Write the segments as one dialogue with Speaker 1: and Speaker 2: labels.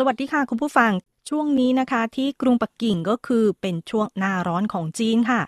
Speaker 1: สวัสดีค่ะคุณผู้ฟัง ช่วงนี้นะคะที่กรุงปักกิ่งก็คือเป็นช่วงหน้าร้อนของจีนค่ะ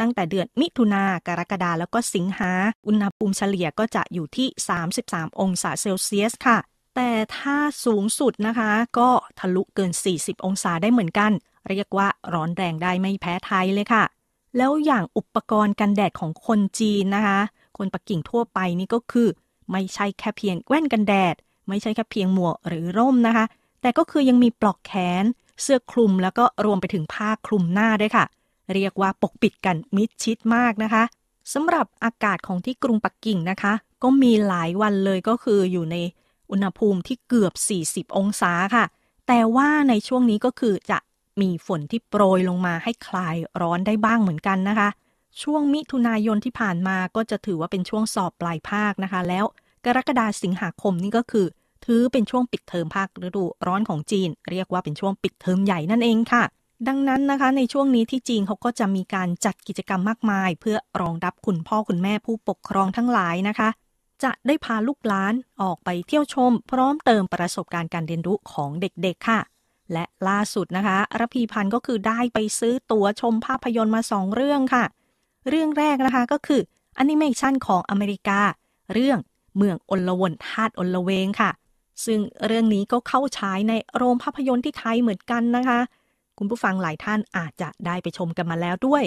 Speaker 1: ตั้งแต่เดือนมิถุนากรกฎาแล้วก็สิงหาอุณหภูมิเฉลี่ยก็จะอยู่ที่ 33 องศาเซลเซียสค่ะ แต่ถ้าสูงสุดนะคะก็ทะลุเกิน 40 องศาได้เหมือนกัน เรียกว่าร้อนแรงได้ไม่แพ้ไทยเลยค่ะ แล้วอย่างอุปกรณ์กันแดดของคนจีนนะคะ คนปักกิ่งทั่วไปนี่ก็คือ ไม่ใช่แค่เพียงแว่นกันแดดไม่ใช่แค่เพียงหมวกหรือร่มนะคะ แต่ก็คือยังมีปลอกแขน เสื้อคลุม แล้วก็รวมไปถึงผ้าคลุมหน้าด้วยค่ะ เรียกว่าปกปิดกันมิดชิดมากนะคะสำหรับอากาศของที่กรุงปักกิ่งนะคะ ก็มีหลายวันเลยก็คืออยู่ในอุณหภูมิที่เกือบ 40 องศาค่ะ แต่ว่าในช่วงนี้ก็คือจะมีฝนที่โปรยลงมาให้คลายร้อนได้บ้างเหมือนกันนะคะ ช่วงมิถุนายนที่ผ่านมาก็จะถือว่าเป็นช่วงสอบปลายภาคนะคะ แล้วกรกฎาสิงหาคมนี่ก็คือถือเป็นช่วงปิดเทอมภาคฤดูร้อนของจีนเรียกว่าเป็นช่วงปิดเทอมใหญ่นั่นเองค่ะ ดังนั้นนะคะ ในช่วงนี้ที่จีนเขาก็จะมีการจัดกิจกรรมมากมาย เพื่อรองรับคุณพ่อคุณแม่ผู้ปกครองทั้งหลายนะคะ จะได้พาลูกหลานออกไปเที่ยวชม พร้อมเติมประสบการณ์การเรียนรู้ของเด็กๆค่ะ และล่าสุดนะคะรพีพันธ์ก็คือได้ไปซื้อตั๋วชมภาพยนตร์มาสองเรื่องค่ะ เรื่องแรกนะคะก็คือแอนิเมชันของอเมริกา เรื่องเมืองอลลวนธาตุอลเวงค่ะซึ่งเรื่องนี้ก็เข้าฉายในโรงภาพยนตร์ที่ไทยเหมือนกันนะคะ คุณผู้ฟังหลายท่านอาจจะได้ไปชมกันมาแล้วด้วย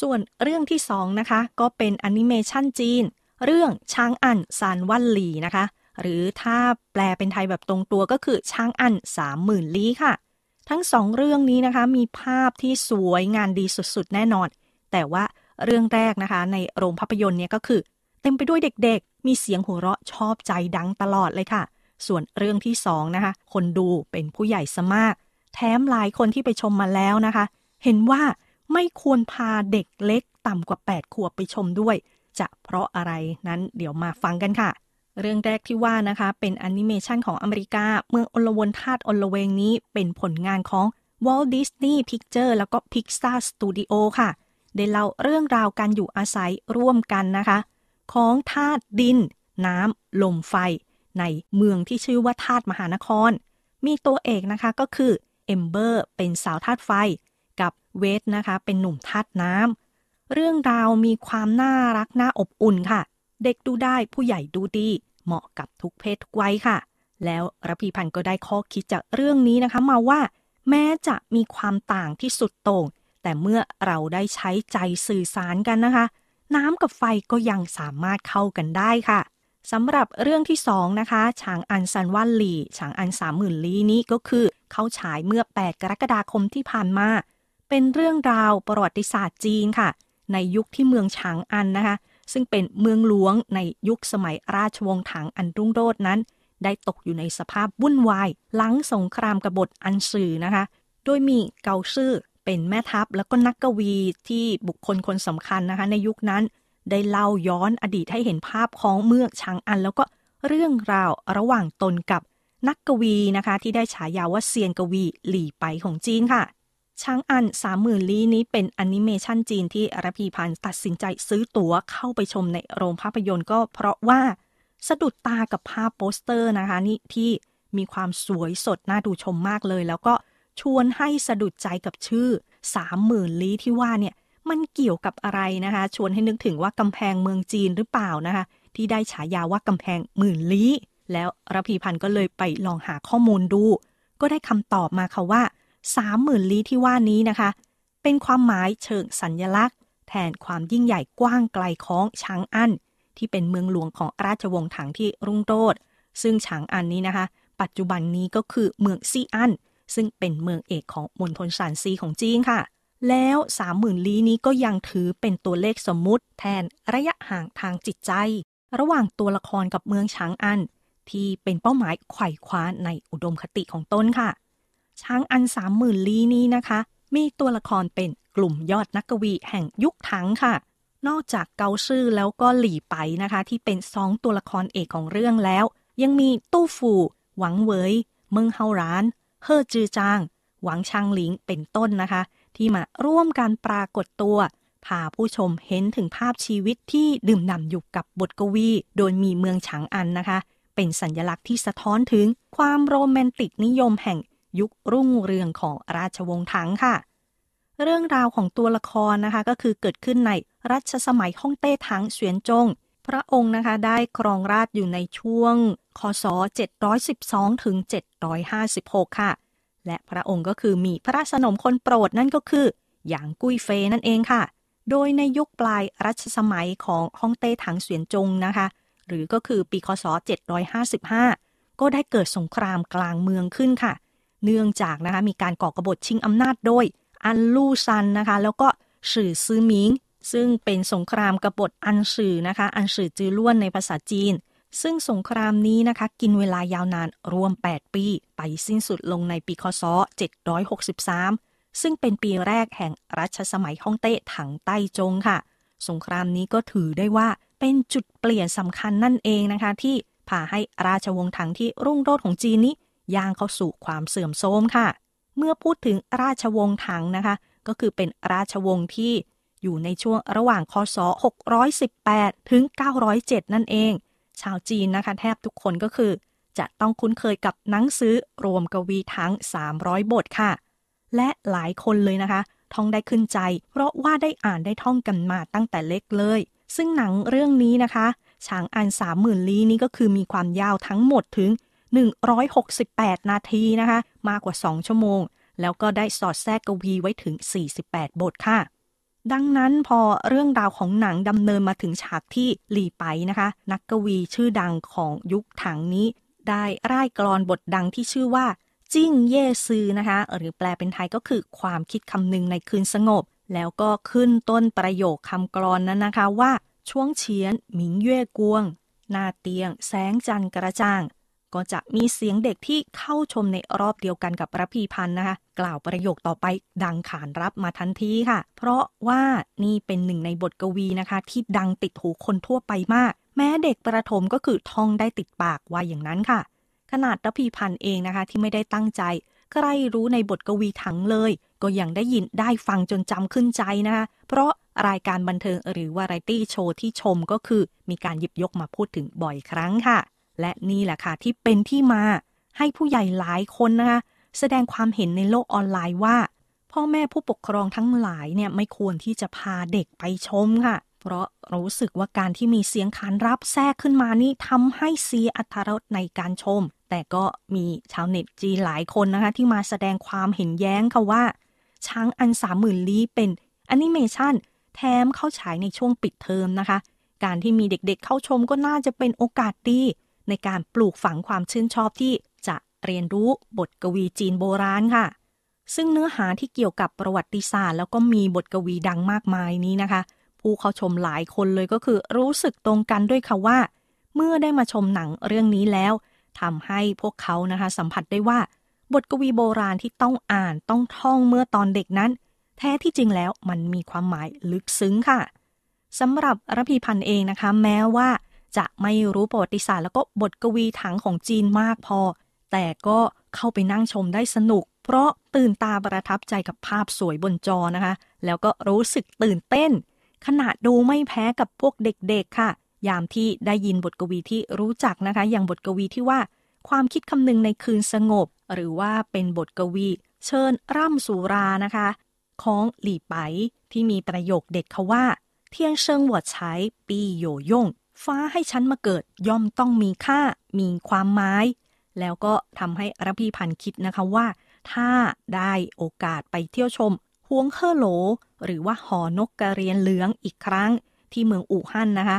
Speaker 1: ส่วนเรื่องที่สองนะคะ ก็เป็นอนิเมชันจีนเรื่องช้างอันซานวันหลีนะคะ หรือถ้าแปลเป็นไทยแบบตรงตัวก็คือ ช้างอันสามหมื่นลี้ค่ะ ทั้งสองเรื่องนี้นะคะ มีภาพที่สวยงานดีสุดๆแน่นอน แต่ว่าเรื่องแรกนะคะ ในโรงภาพยนตร์เนี่ยก็คือ เต็มไปด้วยเด็กๆ มีเสียงหัวเราะชอบใจดังตลอดเลยค่ะส่วนเรื่องที่สองนะคะ คนดูเป็นผู้ใหญ่สมากแถมหลายคนที่ไปชมมาแล้วนะคะ เห็นว่าไม่ควรพาเด็กเล็กต่ำกว่า 8 ขวบไปชมด้วย จะเพราะอะไรนั้นเดี๋ยวมาฟังกันค่ะ เรื่องแรกที่ว่านะคะ เป็นแอนิเมชันของอเมริกา เมืองอลวนทาตอลเวงนี้เป็นผลงานของ Walt Disney Picture แล้วก็ Pixar Studio ค่ะได้เล่าเรื่องราวการอยู่อาศัยร่วมกันนะคะ ของธาตุดิน น้ำลมไฟในเมืองที่ชื่อว่าธาตุมหานคร มีตัวเอกนะคะก็คือเอมเบอร์เป็นสาวธาตุไฟ กับเวทนะคะ เป็นหนุ่มธาตุน้ำเรื่องราวมีความน่ารักน่าอบอุ่นค่ะ เด็กดูได้ผู้ใหญ่ดูดีเหมาะกับทุกเพศทุกวัยค่ะ แล้วรพีพันธ์ก็ได้ข้อคิดจากเรื่องนี้นะคะ มาว่าแม้จะมีความต่างที่สุดโต่งแต่เมื่อเราได้ใช้ใจสื่อสารกันนะคะ น้ำกับไฟก็ยังสามารถเข้ากันได้ค่ะสำหรับเรื่องที่สองนะคะฉางอันซันวันหลี่ฉางอันสามหมื่นลี้นี้ก็คือ เขาฉายเมื่อ 8 กรกฎาคมที่ผ่านมา เป็นเรื่องราวประวัติศาสตร์จีนค่ะ ในยุคที่เมืองฉางอันนะคะ ซึ่งเป็นเมืองหลวงในยุคสมัยราชวงศ์ถังอันรุ่งโรจน์นั้น ได้ตกอยู่ในสภาพวุ่นวาย หลังสงครามกบฏอันซื่อนะคะ โดยมีเกาซื่อเป็นแม่ทัพแล้วก็นักกวีที่บุคคลคนสำคัญนะคะในยุคนั้นได้เล่าย้อนอดีตให้เห็นภาพของเมืองชางอัน แล้วก็เรื่องราวระหว่างตนกับนักกวีนะคะ ที่ได้ฉายาว่าเซียนกวีหลี่ไปของจีนค่ะช้างอันสามหมื่นลี้นี้เป็นอนิเมชันจีนที่รพีพันธ์ตัดสินใจซื้อตั๋วเข้าไปชมในโรงภาพยนตร์ ก็เพราะว่า สะดุดตากับภาพโปสเตอร์นะคะนี่ที่มีความสวยสดน่าดูชมมากเลยแล้วก็ชวนให้สะดุดใจกับชื่อสามหมื่นลี้ที่ว่าเนี่ยมันเกี่ยวกับอะไรนะคะ ชวนให้นึกถึงว่ากำแพงเมืองจีนหรือเปล่านะคะที่ได้ฉายาว่ากำแพงหมื่นลี้แล้วระพีพันธ์ก็เลยไปลองหาข้อมูลดู ก็ได้คำตอบมาค่ะว่าสามหมื่นลี้ที่ว่านี้นะคะ เป็นความหมายเชิงสัญญลักษณ์ แทนความยิ่งใหญ่กว้างไกลของช้างอันที่เป็นเมืองหลวงของราชวงศ์ถังที่รุ่งโรจน์ซึ่งฉางอันนี้นะคะ ปัจจุบันนี้ก็คือเมืองซีอันซึ่งเป็นเมืองเอกของมณฑลซานซีของจีนค่ะแล้ว30,000ลี้นี้ก็ยังถือเป็นตัวเลขสมมุติแทนระยะห่างทางจิตใจ ระหว่างตัวละครกับเมืองช้างอัน ที่เป็นเป้าหมายไขว่คว้าในอุดมคติของต้นค่ะ ช้างอัน30,000ลี้นี้นะคะ มีตัวละครเป็นกลุ่มยอดนักกวีแห่งยุคถังค่ะ นอกจากเกาซื่อแล้วก็หลี่ไปนะคะ ที่เป็นสองตัวละครเอกของเรื่องแล้ว ยังมีตู้ฟู หวังเวยเมืองเฮาร้าน เฮอจือจาง หวังชางหลิง เป็นต้นนะคะที่มาร่วมการปรากฏตัว พาผู้ชมเห็นถึงภาพชีวิตที่ดื่มด่ำอยู่กับบทกวี โดยมีเมืองฉางอันนะคะ เป็นสัญญลักษณ์ที่สะท้อนถึงความโรแมนติกนิยมแห่งยุครุ่งเรืองของราชวงศ์ถังค่ะ เรื่องราวของตัวละครนะคะก็คือเกิดขึ้นในรัชสมัยฮ่องเต้ถังเสวียนจง พระองค์นะคะได้ครองราชอยู่ในช่วงคศ 712ถึง756 ค่ะและพระองค์ก็คือมีพระสนมคนโปรดนั่นก็คือหยางกุ้ยเฟยนั่นเองค่ะ โดยในยุคปลายรัชสมัยของฮ่องเต้ถังเสวียนจงนะคะ หรือก็คือปีคศ755 ก็ได้เกิดสงครามกลางเมืองขึ้นค่ะ เนื่องจากนะคะมีการก่อกบฏชิงอำนาจโดย อันลู่ซันนะคะ แล้วก็สื่อซื้อมิง ซึ่งเป็นสงครามกบฏอันสื่อนะคะอันสื่อ จือล้วนในภาษาจีนซึ่งสงครามนี้นะคะกินเวลายาวนานรวม 8 ปี ไปสิ้นสุดลงในปีคศ763 ซึ่งเป็นปีแรกแห่งรัชสมัยฮ่องเต้ ถังใต้จงค่ะ สงครามนี้ก็ถือได้ว่าเป็นจุดเปลี่ยนสำคัญนั่นเองนะคะ ที่พาให้ราชวงศ์ถังที่รุ่งโรจน์ของจีนนี้ ย่างเข้าสู่ความเสื่อมโทรมค่ะ เมื่อพูดถึงราชวงศ์ถังนะคะ ก็คือเป็นราชวงศ์ที่อยู่ในช่วงระหว่างคศ 618ถึง907 นั่นเองชาวจีนนะคะแทบทุกคนก็คือ จะต้องคุ้นเคยกับหนังสือรวมกวีทั้ง 300 บทค่ะ และหลายคนเลยนะคะท่องได้ขึ้นใจ เพราะว่าได้อ่านได้ท่องกันมาตั้งแต่เล็กเลย ซึ่งหนังเรื่องนี้นะคะช้างอันสามหมื่นลี้นี้ก็คือมีความยาวทั้งหมดถึง 168 นาทีนะคะ มากกว่า 2 ชั่วโมง แล้วก็ได้สอดแทรกกวีไว้ถึง 48 บทค่ะดังนั้นพอเรื่องราวของหนังดำเนินมาถึงฉากที่หลีไปนะคะ นักกวีชื่อดังของยุคถังนี้ ได้ร่ายกรอนบทดังที่ชื่อว่าจิ้งเย่ซือนะคะ หรือแปลเป็นไทยก็คือความคิดคำนึงในคืนสงบ แล้วก็ขึ้นต้นประโยคคำกรอนนั้นนะคะว่าช่วงเฉียนหมิงเย่กวงนาเตียง แสงจันทร์กระจ่างก็จะมีเสียงเด็กที่เข้าชมในรอบเดียวกันกับระพีพันธ์นะคะ กล่าวประโยคต่อไปดังขานรับมาทันทีค่ะ เพราะว่านี่เป็นหนึ่งในบทกวีนะคะ ที่ดังติด หูคนทั่วไปมาก แม้เด็กประถมก็คือท่องได้ติดปากว่าอย่างนั้นค่ะ ขนาดระพีพันธ์เองนะคะ ที่ไม่ได้ตั้งใจ ใครรู้ในบทกวีถังเลย ก็ยังได้ยินได้ฟังจนจำขึ้นใจนะคะเพราะรายการบันเทิงหรือวาไรตี้โชว์ที่ชมก็คือมีการหยิบยกมาพูดถึงบ่อยครั้งค่ะและนี่แหละค่ะที่เป็นที่มาให้ผู้ใหญ่หลายคนนะคะแสดงความเห็นในโลกออนไลน์ว่า พ่อแม่ผู้ปกครองทั้งหลายเนี่ยไม่ควรที่จะพาเด็กไปชมค่ะเพราะรู้สึกว่าการที่มีเสียงขานรับแทรกขึ้นมานี่ทำให้เสียอัตรสในการชม แต่ก็มีชาวเน็ตจีหลายคนนะคะ ที่มาแสดงความเห็นแย้งค่ะว่า ช้างอันสามหมื่นลี้เป็นแอนิเมชันแถมเข้าฉายในช่วงปิดเทอมนะคะ การที่มีเด็กๆเเข้าชม ก็น่าจะเป็นโอกาสดีในการปลูกฝังความชื่นชอบที่จะเรียนรู้บทกวีจีนโบราณค่ะ ซึ่งเนื้อหาที่เกี่ยวกับประวัติศาสตร์แล้วก็มีบทกวีดังมากมายนี้นะคะ ผู้เข้าชมหลายคนเลยก็คือรู้สึกตรงกันด้วยค่ะว่า เมื่อได้มาชมหนังเรื่องนี้แล้วทำให้พวกเขานะคะ สัมผัสได้ว่า บทกวีโบราณที่ต้องอ่านต้องท่องเมื่อตอนเด็กนั้น แท้ที่จริงแล้วมันมีความหมายลึกซึ้งค่ะสำหรับรพีพันธ์เองนะคะ แม้ว่าจะไม่รู้ประวัติศาสตร์แล้วก็บทกวีถังของจีนมากพอ แต่ก็เข้าไปนั่งชมได้สนุก เพราะตื่นตาประทับใจกับภาพสวยบนจอนะคะ แล้วก็รู้สึกตื่นเต้น ขนาดดูไม่แพ้กับพวกเด็กๆค่ะ ยามที่ได้ยินบทกวีที่รู้จักนะคะ อย่างบทกวีที่ว่า ความคิดคำนึงในคืนสงบ หรือว่าเป็นบทกวี เชิญร่ำสุรานะคะ ของหลี่ไปที่มีประโยคเด็ดเขาว่า เทียงเชิงหวดใช้ปีโยย่งฟ้าให้ฉันมาเกิดย่อมต้องมีค่ามีความหมายแล้วก็ทำให้ระพีพันธ์คิดนะคะว่า ถ้าได้โอกาสไปเที่ยวชมฮวงเคอโหล หรือว่าหอนกกระเรียนเหลืองอีกครั้ง ที่เมืองอู่ฮั่นนะคะ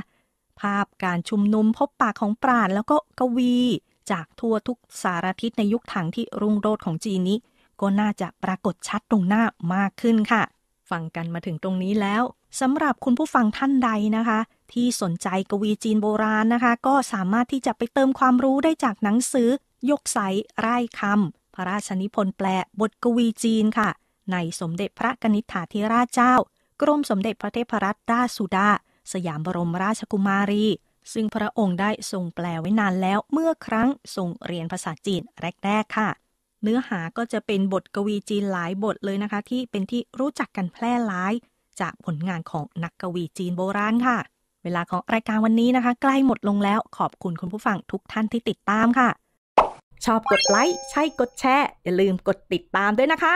Speaker 1: ภาพการชุมนุมพบปากของปราดแล้วก็กวี จากทั่วทุกสารทิศในยุคถังที่รุ่งโรจน์ของจีนนี้ ก็น่าจะปรากฏชัดตรงหน้ามากขึ้นค่ะฟังกันมาถึงตรงนี้แล้วสำหรับคุณผู้ฟังท่านใดนะคะที่สนใจกวีจีนโบราณนะคะ ก็สามารถที่จะไปเติมความรู้ได้จากหนังสือ ยกไสไร่คำพระราชนิพนธ์แปลบทกวีจีนค่ะ ในสมเด็จพระกนิษฐาธิราชเจ้า กรมสมเด็จพระเทพรัตนราชสุดา สยามบรมราชกุมารี ซึ่งพระองค์ได้ทรงแปลไว้นานแล้วเมื่อครั้งทรงเรียนภาษาจีนแรกๆค่ะ เนื้อหาก็จะเป็นบทกวีจีนหลายบทเลยนะคะ ที่เป็นที่รู้จักกันแพร่หลายจากผลงานของนักกวีจีนโบราณค่ะเวลาของรายการวันนี้นะคะ ใกล้หมดลงแล้วขอบคุณคุณผู้ฟังทุกท่านที่ติดตามค่ะ ชอบกดไลค์ ใช่กดแชร์อย่าลืมกดติดตามด้วยนะคะ